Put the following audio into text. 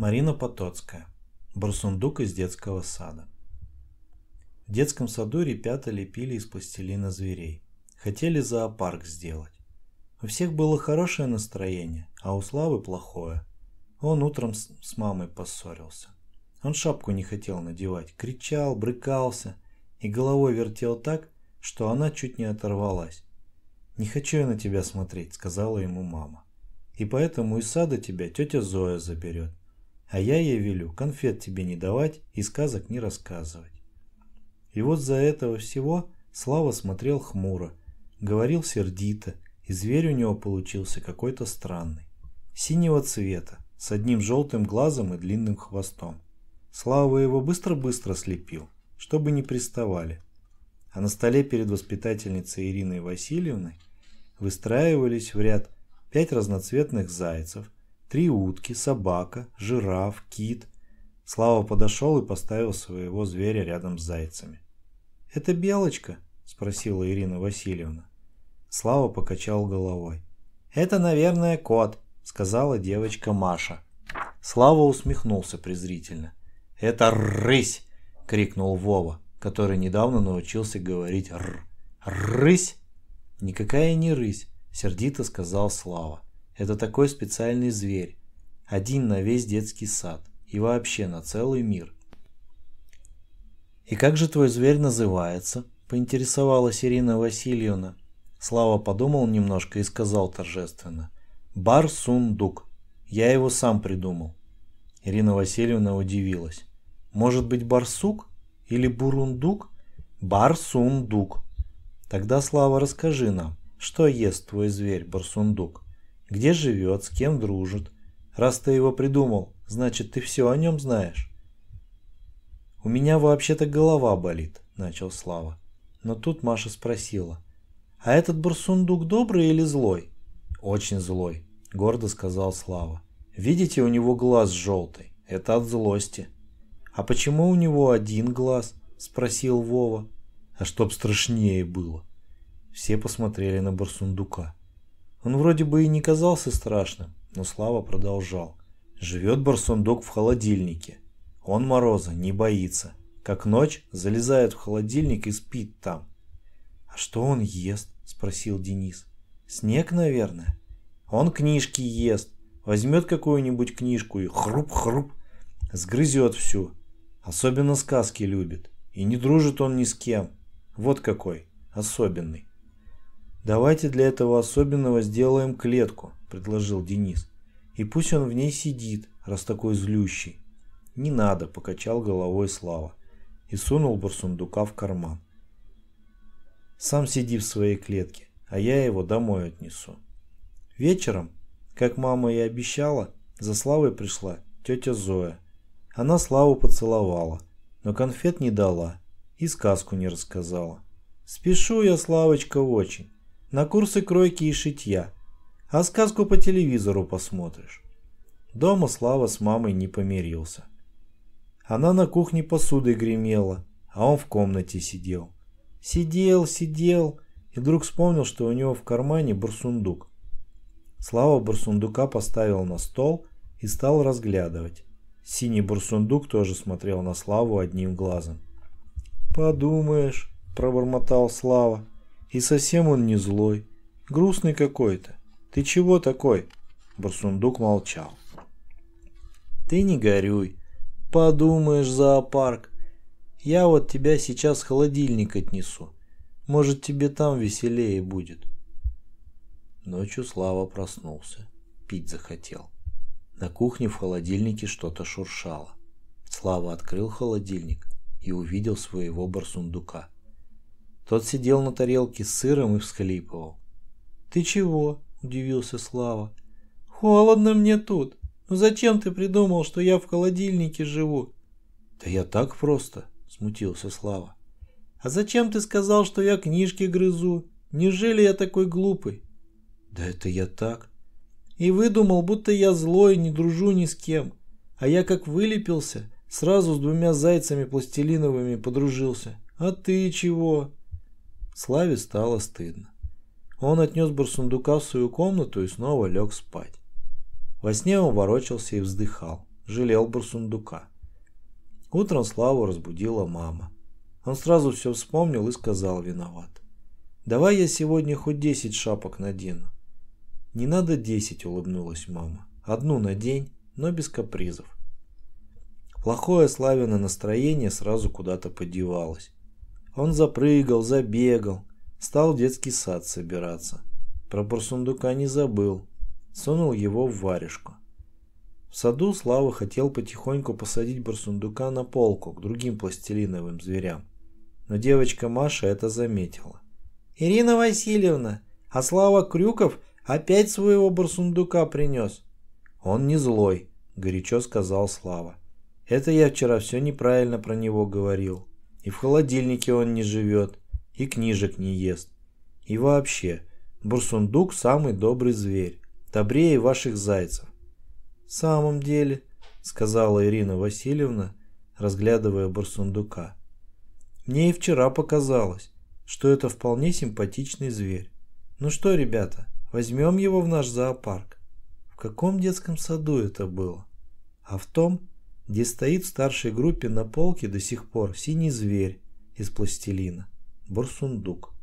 Марина Потоцкая. Барсундук из детского сада. В детском саду ребята лепили из пластилина зверей. Хотели зоопарк сделать. У всех было хорошее настроение, а у Славы плохое. Он утром с, с мамой поссорился. Он шапку не хотел надевать, кричал, брыкался и головой вертел так, что она чуть не оторвалась. «Не хочу я на тебя смотреть», — сказала ему мама. «И поэтому из сада тебя тетя Зоя заберет а я ей велю конфет тебе не давать и сказок не рассказывать. И вот за этого всего Слава смотрел хмуро, говорил сердито, и зверь у него получился какой-то странный. Синего цвета, с одним желтым глазом и длинным хвостом. Слава его быстро-быстро слепил, чтобы не приставали. А на столе перед воспитательницей Ириной Васильевной выстраивались в ряд пять разноцветных зайцев – Три утки, собака, жираф, кит. Слава подошел и поставил своего зверя рядом с зайцами. «Это белочка?» – спросила Ирина Васильевна. Слава покачал головой. «Это, наверное, кот», – сказала девочка Маша. Слава усмехнулся презрительно. «Это рысь!» – крикнул Вова, который недавно научился говорить «р». «Рысь!» «Никакая не рысь!» – сердито сказал Слава. Это такой специальный зверь. Один на весь детский сад. И вообще на целый мир. «И как же твой зверь называется?» – поинтересовалась Ирина Васильевна. Слава подумал немножко и сказал торжественно. Барсундук. Я его сам придумал». Ирина Васильевна удивилась. «Может быть, барсук? Или бурундук?» «Барсундук». «Тогда, Слава, расскажи нам, что ест твой зверь, барсундук?» где живет, с кем дружит. Раз ты его придумал, значит, ты все о нем знаешь. У меня вообще-то голова болит, начал Слава. Но тут Маша спросила, а этот бурсундук добрый или злой? Очень злой, гордо сказал Слава. Видите, у него глаз желтый, это от злости. А почему у него один глаз? Спросил Вова. А чтоб страшнее было. Все посмотрели на бурсундука. Он вроде бы и не казался страшным, но Слава продолжал. Живет барсундук в холодильнике. Он мороза не боится. Как ночь залезает в холодильник и спит там. «А что он ест?» – спросил Денис. «Снег, наверное?» «Он книжки ест. Возьмет какую-нибудь книжку и хруп-хруп. Сгрызет всю. Особенно сказки любит. И не дружит он ни с кем. Вот какой. Особенный». «Давайте для этого особенного сделаем клетку», – предложил Денис. «И пусть он в ней сидит, раз такой злющий». «Не надо», – покачал головой Слава и сунул барсундука в карман. «Сам сиди в своей клетке, а я его домой отнесу». Вечером, как мама и обещала, за Славой пришла тетя Зоя. Она Славу поцеловала, но конфет не дала и сказку не рассказала. «Спешу я, Славочка, очень» на курсы кройки и шитья, а сказку по телевизору посмотришь. Дома Слава с мамой не помирился. Она на кухне посудой гремела, а он в комнате сидел. Сидел, сидел, и вдруг вспомнил, что у него в кармане бурсундук. Слава бурсундука поставил на стол и стал разглядывать. Синий бурсундук тоже смотрел на Славу одним глазом. «Подумаешь», – пробормотал Слава, и совсем он не злой. Грустный какой-то. Ты чего такой? Барсундук молчал. Ты не горюй. Подумаешь, зоопарк. Я вот тебя сейчас в холодильник отнесу. Может, тебе там веселее будет. Ночью Слава проснулся. Пить захотел. На кухне в холодильнике что-то шуршало. Слава открыл холодильник и увидел своего барсундука. Тот сидел на тарелке с сыром и всхлипывал. «Ты чего?» – удивился Слава. «Холодно мне тут. Ну зачем ты придумал, что я в холодильнике живу?» «Да я так просто», – смутился Слава. «А зачем ты сказал, что я книжки грызу? Неужели я такой глупый?» «Да это я так». «И выдумал, будто я злой, не дружу ни с кем. А я как вылепился, сразу с двумя зайцами пластилиновыми подружился. А ты чего?» Славе стало стыдно. Он отнес бурсундука в свою комнату и снова лег спать. Во сне он ворочался и вздыхал, жалел бурсундука. Утром Славу разбудила мама. Он сразу все вспомнил и сказал виноват. «Давай я сегодня хоть десять шапок надену». «Не надо десять», — улыбнулась мама. «Одну на день, но без капризов». Плохое Славина настроение сразу куда-то подевалось. Он запрыгал, забегал, стал в детский сад собираться. Про бурсундука не забыл, сунул его в варежку. В саду Слава хотел потихоньку посадить барсундука на полку к другим пластилиновым зверям. Но девочка Маша это заметила. «Ирина Васильевна, а Слава Крюков опять своего барсундука принес». «Он не злой», – горячо сказал Слава. «Это я вчера все неправильно про него говорил. И в холодильнике он не живет, и книжек не ест. И вообще, бурсундук самый добрый зверь, добрее ваших зайцев. В самом деле, сказала Ирина Васильевна, разглядывая бурсундука. Мне и вчера показалось, что это вполне симпатичный зверь. Ну что, ребята, возьмем его в наш зоопарк. В каком детском саду это было? А в том, где стоит в старшей группе на полке до сих пор синий зверь из пластилина, борсундук.